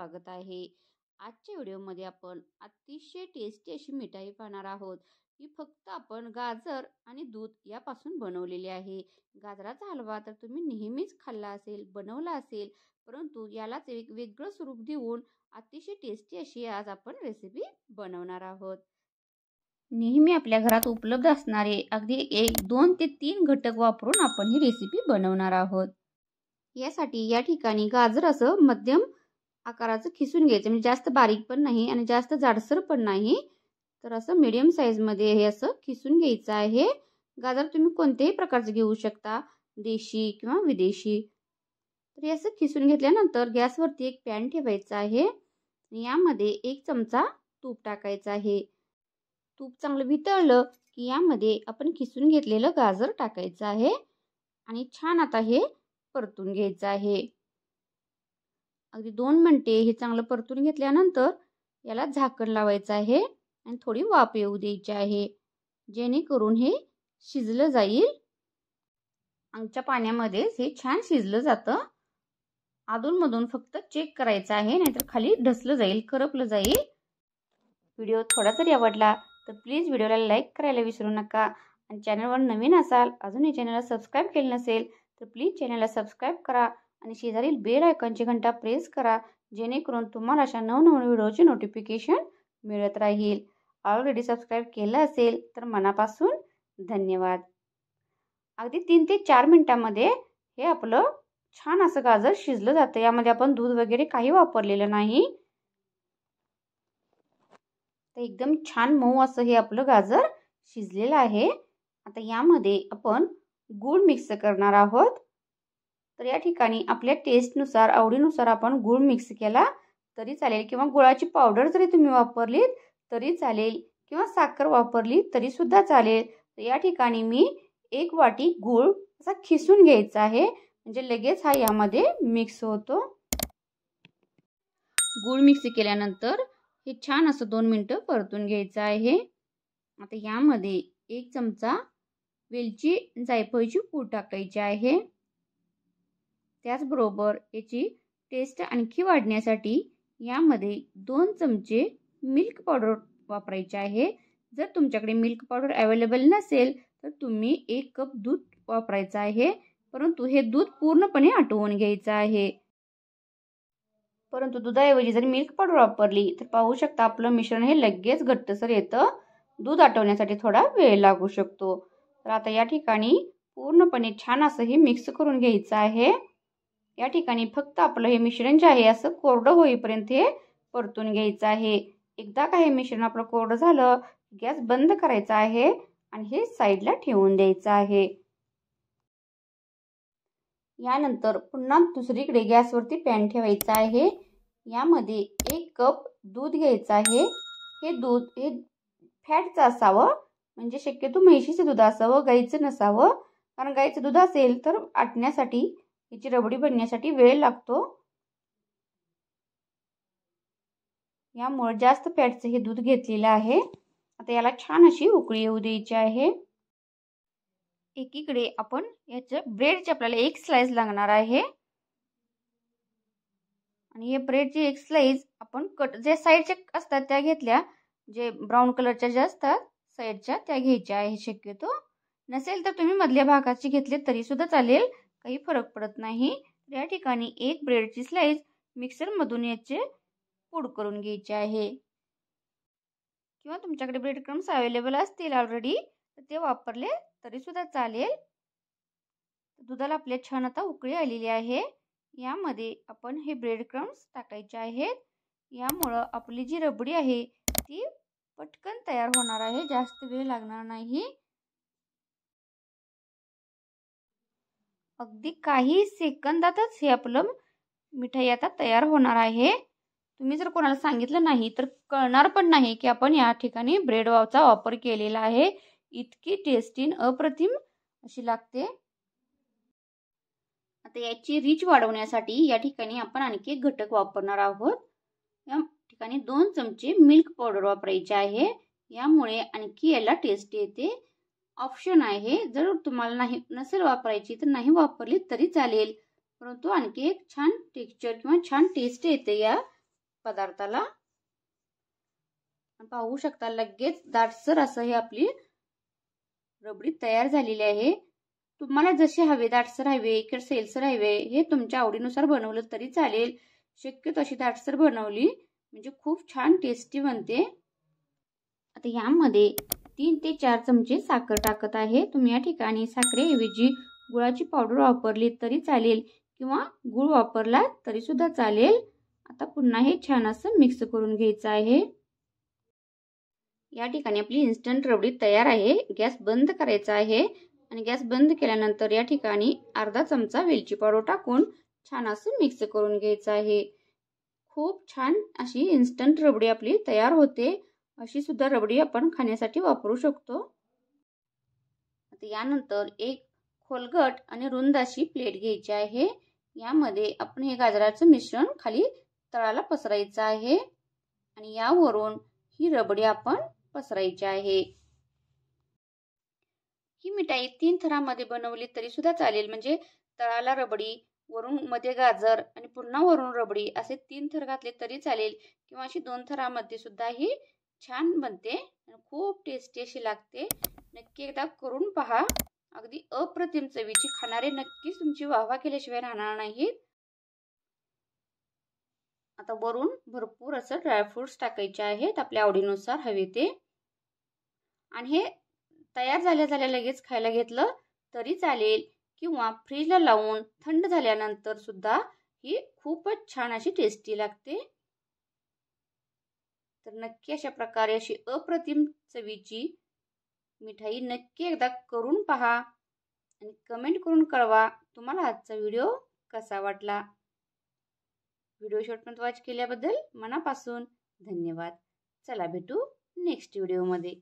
स्वागत आहे आजच्या व्हिडिओमध्ये आपण अतिशय टेस्टी अशी मिठाई पाहणार आहोत ही फक्त आपण गाजर आणि दूध यापासून बनवलेली आहे गाजराचा हलवा तर तुम्ही नेहमीच खाल्ला असेल बनवला असेल परंतु यालाच एक वेगळं स्वरूप देऊन अतिशय टेस्टी अशी आज आपण रेसिपी बनवणार आहोत नेहमी आपल्या घरात उपलब्ध असणारे अगदी एक दोन ते तीन घटक वापरून आपण ही रेसिपी बनवणार आहोत यासाठी या ठिकाणी गाजर असं मध्यम आकाराचं खिसून घ्यायचं म्हणजे जास्त बारीक पण नाही आणि जास्त जाडसर पण नाही तर असं मिडियम साईजमध्ये हे असं खिसून घ्यायचं आहे गाजर तुम्ही कोणत्याही प्रकारचं घेऊ शकता देशी किंवा विदेशी तर हे असं खिसून घेतल्यानंतर गॅसवरती एक पॅन ठेवायचं आहे आणि यामध्ये एक चमचा तूप टाकायचं आहे तूप चांगलं वितळलं की यामध्ये आपण खिसून घेतलेलं गाजर टाकायचं आहे आणि छान आता हे परतून घ्यायचं आहे अगदी दोन मिनटे हे चांगलं परतून घेतल्यानंतर याला झाकण लावायचं आहे आणि थोडी वाफ येऊ द्यायची आहे जेणेकरून हे शिजलं जाईल आमच्या पाण्यामध्येच हे छान शिजलं जातं अधूनमधून फक्त चेक करायचं आहे नाहीतर खाली ढसलं जाईल करपलं जाईल व्हिडिओ थोडा तरी आवडला तर प्लीज व्हिडिओला लाईक करायला विसरू नका आणि चॅनलवर नवीन असाल अजूनही चॅनलला सबस्क्राईब केलं नसेल तर प्लीज चॅनलला सबस्क्राईब करा आणि शेजारील बेल आयकॉनची घंटा प्रेस करा जेणेकरून तुम्हाला अशा नवनवीन व्हिडिओचे नोटिफिकेशन मिळत राहील ऑलरेडी सबस्क्राईब केलं असेल तर मनापासून धन्यवाद अगदी तीन ते चार मिनटामध्ये हे आपलं छान असं गाजर शिजलं जातं यामध्ये आपण दूध वगैरे काही वापरलेलं नाही तर एकदम छान मऊ असं हे आपलं गाजर शिजलेलं आहे आता यामध्ये आपण गूळ मिक्स करणार आहोत तर या ठिकाणी आपल्या टेस्टनुसार आवडीनुसार आपण गूळ मिक्स केला तरी चालेल किंवा गुळाची पावडर जरी तुम्ही वापरलीत तरी चालेल किंवा साखर वापरली तरीसुद्धा चालेल तर या ठिकाणी मी एक वाटी गूळ असा खिसून घ्यायचा आहे म्हणजे लगेच हा यामध्ये मिक्स होतो गूळ मिक्स केल्यानंतर हे छान असं दोन मिनटं परतून घ्यायचं आहे आता यामध्ये एक चमचा वेलची जायफळची पूड टाकायची आहे त्याचबरोबर याची टेस्ट आणखी वाढण्यासाठी यामध्ये दोन चमचे मिल्क पावडर वापरायचे आहे जर तुमच्याकडे मिल्क पावडर अवेलेबल नसेल तर तुम्ही एक कप दूध वापरायचं आहे परंतु हे दूध पूर्णपणे आटवून घ्यायचं आहे परंतु दुधाऐवजी जर मिल्क पावडर वापरली तर पाहू शकता आपलं मिश्रण हे लगेच घट्टसर येतं दूध आटवण्यासाठी थोडा वेळ लागू शकतो तर आता या ठिकाणी पूर्णपणे छान असं हे मिक्स करून घ्यायचं आहे या ठिकाणी फक्त आपलं हे मिश्रण जे आहे असं कोरडं होईपर्यंत हे परतून घ्यायचं आहे एकदा का हे मिश्रण आपलं कोरडं झालं गॅस बंद करायचा आहे आणि हे साईडला ठेवून द्यायचं आहे यानंतर पुन्हा दुसरीकडे गॅसवरती पॅन ठेवायचा आहे यामध्ये एक कप दूध घ्यायचं आहे हे दूध हे फॅटचं असावं म्हणजे शक्यतो म्हैशीचं दूध असावं गाईचं नसावं कारण गाईचं दूध असेल तर आटण्यासाठी याची रबडी बनण्यासाठी वेळ लागतो यामुळे जास्त फॅटचं हे दूध घेतलेलं आहे आता याला छान अशी उकळी येऊ द्यायची आहे एकीकडे आपण याच्या ब्रेडचे आपल्याला एक स्लाइस लागणार आहे आणि हे ब्रेडची एक स्लाइस आपण कट जे साईडच्या असतात त्या घेतल्या जे ब्राऊन कलरच्या ज्या असतात साईडच्या त्या घ्यायच्या आहे शक्यतो नसेल तर तुम्ही मधल्या भागाची घेतली तरी सुद्धा चालेल काही फरक पडत नाही या ठिकाणी एक ब्रेडची स्लाईस मिक्सरमधून याचे पूड करून घ्यायचे आहे किंवा तुमच्याकडे ब्रेड क्रम्स अवेलेबल असतील ऑलरेडी तर ते वापरले तरी सुद्धा चालेल दुधाला आपल्या छान आता उकळी आलेली आहे यामध्ये आपण हे ब्रेड क्रम्स टाकायचे आहेत यामुळं आपली जी रबडी आहे ती पटकन तयार होणार आहे जास्त वेळ लागणार नाही अगदी काही सेकंदातच हे आपलं मिठाई आता तयार होणार आहे तुम्ही जर कोणाला सांगितलं नाही तर कळणार पण नाही की आपण या ठिकाणी ब्रेड वावचा वापर केलेला आहे इतकी टेस्टीन अप्रतिम अशी लागते आता याची रीच वाढवण्यासाठी या ठिकाणी आपण आणखी एक घटक वापरणार आहोत या ठिकाणी दोन चमचे मिल्क पावडर वापरायचे आहे यामुळे आणखी याला टेस्ट येते ऑप्शन आहे जर तुम्हाला नाही नसेल वापरायची तर नाही वापरली तरी चालेल परंतु आणखी एक छान टेक्स्चर किंवा छान टेस्ट येते या पदार्थाला पाहू शकता लगेच दाटसर असं हे आपली रबडी तयार झालेली आहे तुम्हाला जसे हवे दाटसर हवे इकडे सेलसर हवे हे तुमच्या आवडीनुसार बनवलं तरी चालेल शक्यतो अशी दाटसर बनवली म्हणजे खूप छान टेस्टी बनते आता यामध्ये तीन ते चार चमचे साखर टाकत आहे तुम्ही या ठिकाणी साखरेऐवजी गुळाची पावडर वापरली तरी चालेल किंवा गूळ वापरला तरीसुद्धा चालेल आता पुन्हा हे छान असं मिक्स करून घ्यायचं आहे या ठिकाणी आपली इन्स्टंट रबडी तयार आहे गॅस बंद करायचा आहे आणि गॅस बंद केल्यानंतर या ठिकाणी अर्धा चमचा वेलची पावडर टाकून छान असं मिक्स करून घ्यायचं आहे खूप छान अशी इन्स्टंट रबडी आपली तयार होते अशी सुद्धा रबडी आपण खाण्यासाठी वापरू शकतो यानंतर एक खोलगट आणि रुंद अशी प्लेट घ्यायची आहे यामध्ये आपण हे गाजराचं मिश्रण खाली तळाला पसरायचं आहे आणि यावरून ही रबडी आपण पसरायची आहे ही मिठाई तीन थरामध्ये बनवली तरी सुद्धा चालेल म्हणजे तळाला रबडी वरून मध्ये गाजर आणि पुन्हा वरून रबडी असे तीन थर घातले तरी चालेल किंवा अशी दोन थरामध्ये सुद्धा ही छान बनते खूप टेस्टी अशी लागते नक्की एकदा करून पहा अगदी अप्रतिम चवीची खाणारे नक्कीच तुमची वाहवा केल्याशिवाय राहणार नाहीत आता वरून भरपूर असं ड्रायफ्रुट्स टाकायचे आहेत आपल्या आवडीनुसार हवे ते आणि हे तयार झाल्या झाल्या लगेच खायला घेतलं तरी चालेल किंवा फ्रीजला लावून थंड झाल्यानंतर सुद्धा ही खूपच छान अशी टेस्टी लागते तर नक्की अशा प्रकारे अशी अप्रतिम चवीची मिठाई नक्की एकदा करून पहा आणि कमेंट करून कळवा तुम्हाला आजचा व्हिडिओ कसा वाटला व्हिडिओ शॉर्टपर्यंत वॉच केल्याबद्दल मनापासून धन्यवाद चला भेटू नेक्स्ट व्हिडिओमध्ये